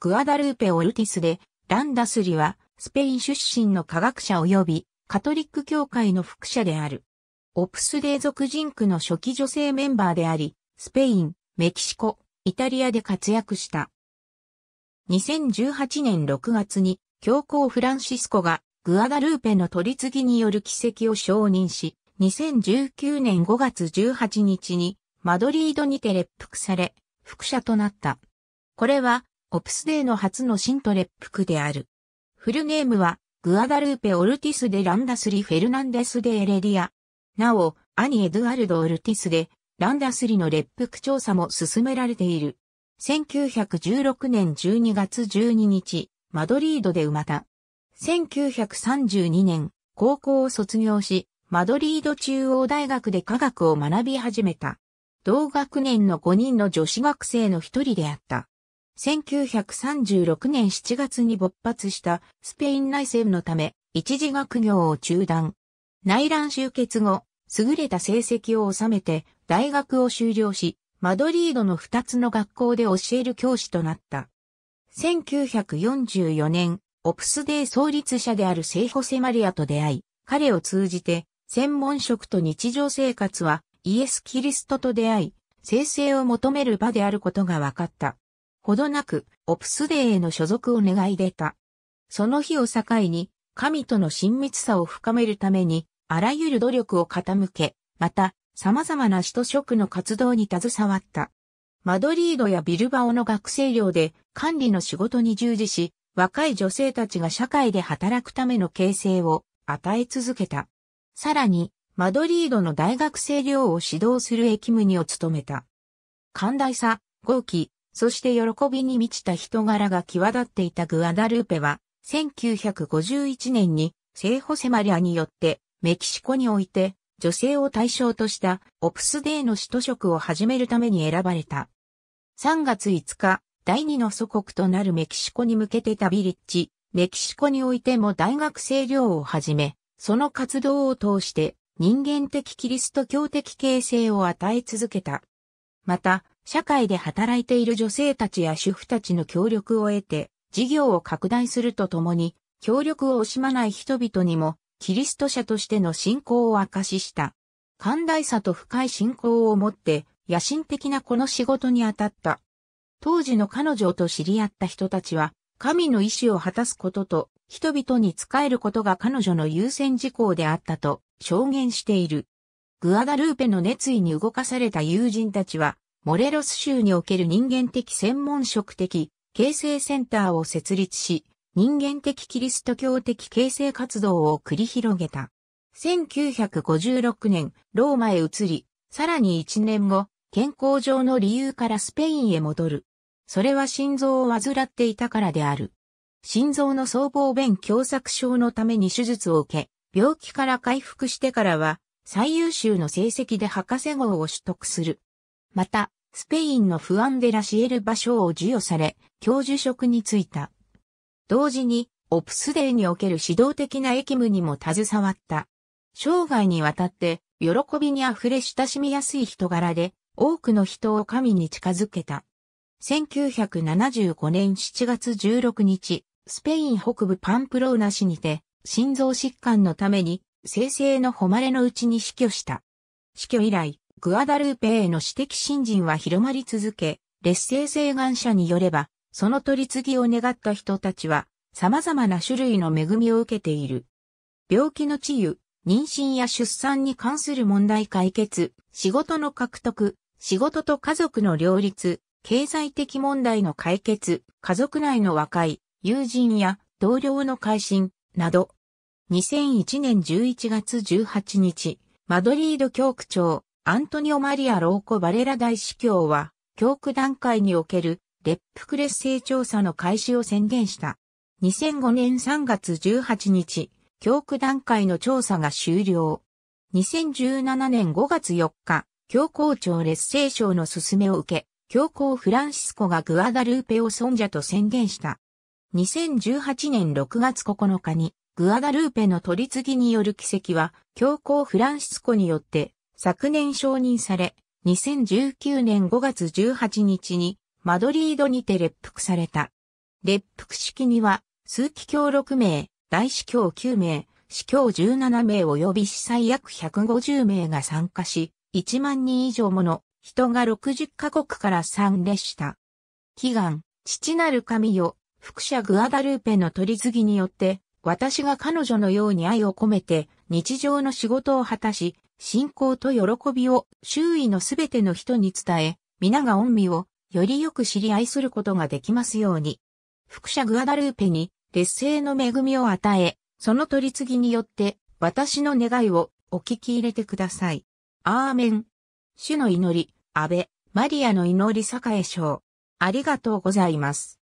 グアダルーペ・オルティスで、ランダスリは、スペイン出身の科学者及び、カトリック教会の副者である。オプスデー族人区の初期女性メンバーであり、スペイン、メキシコ、イタリアで活躍した。2018年6月に、教皇フランシスコが、グアダルーペの取り次ぎによる奇跡を承認し、2019年5月18日に、マドリードにて列服され、副者となった。これは、オプスデーの初の新都プ服である。フルネームは、グアダルーペ・オルティス・デ・ランダスリ・フェルナンデス・デ・エレディア。なお、兄エドゥアルド・オルティスで、ランダスリの列服調査も進められている。1916年12月12日、マドリードで生まれた。1932年、高校を卒業し、マドリード中央大学で科学を学び始めた。同学年の5人の女子学生の一人であった。1936年7月に勃発したスペイン内戦のため、一時学業を中断。内乱終結後、優れた成績を収めて大学を修了し、マドリードの二つの学校で教える教師となった。1944年、オプスデー創立者である聖ホセマリアと出会い、彼を通じて、専門職と日常生活はイエス・キリストと出会い、生成を求める場であることが分かった。ほどなく、オプスデーへの所属を願い出た。その日を境に、神との親密さを深めるために、あらゆる努力を傾け、また、様々な使徒職の活動に携わった。マドリードやビルバオの学生寮で管理の仕事に従事し、若い女性たちが社会で働くための形成を与え続けた。さらに、マドリードの大学生寮を指導する駅務にを務めた。寛大さ、豪気、そして喜びに満ちた人柄が際立っていたグアダルーペは、1951年に、聖ホセマリアによって、メキシコにおいて、女性を対象とした、オプスデーの使徒職を始めるために選ばれた。3月5日、第二の祖国となるメキシコに向けて旅立ち、メキシコにおいても大学生寮をはじめ、その活動を通して、人間的キリスト教的形成を与え続けた。また、社会で働いている女性たちや主婦たちの協力を得て、事業を拡大するとともに、協力を惜しまない人々にも、キリスト者としての信仰を証しした。寛大さと深い信仰を持って、野心的なこの仕事に当たった。当時の彼女と知り合った人たちは、神の意志を果たすことと、人々に仕えることが彼女の優先事項であったと証言している。グアダルーペの熱意に動かされた友人たちは、モレロス州における人間的専門職的形成センターを設立し、人間的キリスト教的形成活動を繰り広げた。1956年、ローマへ移り、さらに1年後、健康上の理由からスペインへ戻る。それは心臓を患っていたからである。心臓の僧帽弁狭窄症のために手術を受け、病気から回復してからは、最優秀の成績で博士号を取得する。また、スペインのフアンデラシエル場所を授与され、教授職に就いた。同時に、オプスデーにおける指導的な役務にも携わった。生涯にわたって、喜びに溢れ親しみやすい人柄で、多くの人を神に近づけた。1975年7月16日、スペイン北部パンプローナ市にて、心臓疾患のために、生成の誉れのうちに死去した。死去以来、グアダルーペへの私的信心は広まり続け、劣勢性願者によれば、その取り次ぎを願った人たちは、様々な種類の恵みを受けている。病気の治癒、妊娠や出産に関する問題解決、仕事の獲得、仕事と家族の両立、経済的問題の解決、家族内の和解、友人や同僚の改心、など。2001年11月18日、マドリード教区長、アントニオ・マリア・ローコ・バレラ大司教は、教区段階におけるクレ劣勢調査の開始を宣言した。2005年3月18日、教区段階の調査が終了。2017年5月4日、教皇庁劣勢省の勧めを受け、教皇フランシスコがグアダルーペを尊者と宣言した。2018年6月9日に、グアダルーペの取り次ぎによる奇跡は、教皇フランシスコによって昨年承認され、2019年5月18日にマドリードにて列服された。列服式には、数機卿6名、大司教9名、司教17名及び司祭約150名が参加し、1万人以上もの人が60カ国から参列した。祈願、父なる神よ、副者グアダルーペの取り次ぎによって、私が彼女のように愛を込めて、日常の仕事を果たし、信仰と喜びを周囲のすべての人に伝え、皆が恩味をよりよく知り合いすることができますように。副者グアダルーペに劣勢の恵みを与え、その取り次ぎによって私の願いをお聞き入れてください。アーメン。主の祈り、安倍、マリアの祈り栄章。ありがとうございます。